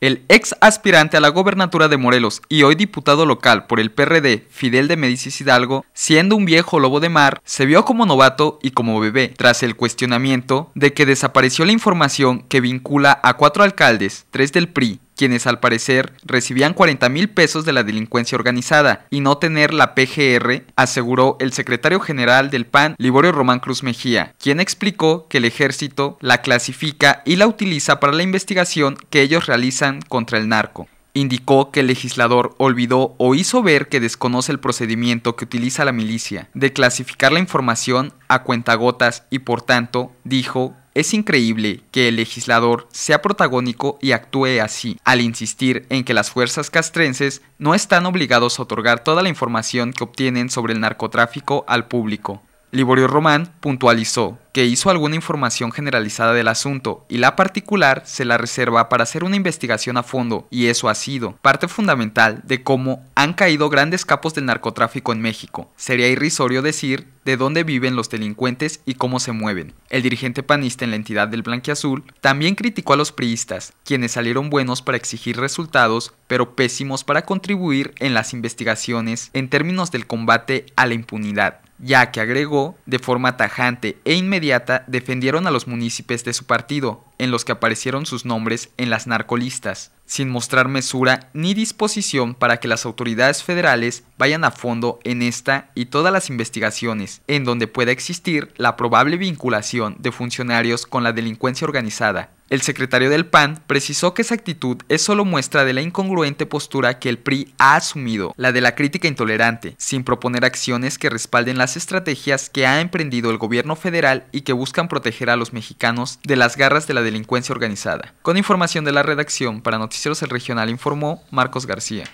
El ex aspirante a la gobernatura de Morelos y hoy diputado local por el PRD, Fidel de Medicis Hidalgo, siendo un viejo lobo de mar, se vio como novato y como bebé, tras el cuestionamiento de que desapareció la información que vincula a cuatro alcaldes, tres del PRI, quienes al parecer recibían 40 mil pesos de la delincuencia organizada y no tener la PGR, aseguró el secretario general del PAN, Liborio Román Cruz Mejía, quien explicó que el ejército la clasifica y la utiliza para la investigación que ellos realizan contra el narco. Indicó que el legislador olvidó o hizo ver que desconoce el procedimiento que utiliza la milicia de clasificar la información a cuentagotas y por tanto, dijo, es increíble que el legislador sea protagónico y actúe así, al insistir en que las fuerzas castrenses no están obligados a otorgar toda la información que obtienen sobre el narcotráfico al público. Liborio Román puntualizó que hizo alguna información generalizada del asunto y la particular se la reserva para hacer una investigación a fondo y eso ha sido parte fundamental de cómo han caído grandes capos del narcotráfico en México. Sería irrisorio decir de dónde viven los delincuentes y cómo se mueven. El dirigente panista en la entidad del Blanquiazul también criticó a los priistas, quienes salieron buenos para exigir resultados, pero pésimos para contribuir en las investigaciones en términos del combate a la impunidad ya que agregó, de forma tajante e inmediata defendieron a los municipios de su partido, en los que aparecieron sus nombres en las narcolistas sin mostrar mesura ni disposición para que las autoridades federales vayan a fondo en esta y todas las investigaciones, en donde pueda existir la probable vinculación de funcionarios con la delincuencia organizada. El secretario del PAN precisó que esa actitud es solo muestra de la incongruente postura que el PRI ha asumido, la de la crítica intolerante, sin proponer acciones que respalden las estrategias que ha emprendido el gobierno federal y que buscan proteger a los mexicanos de las garras de la delincuencia organizada. Con información de la redacción para el Regional informó Marcos García.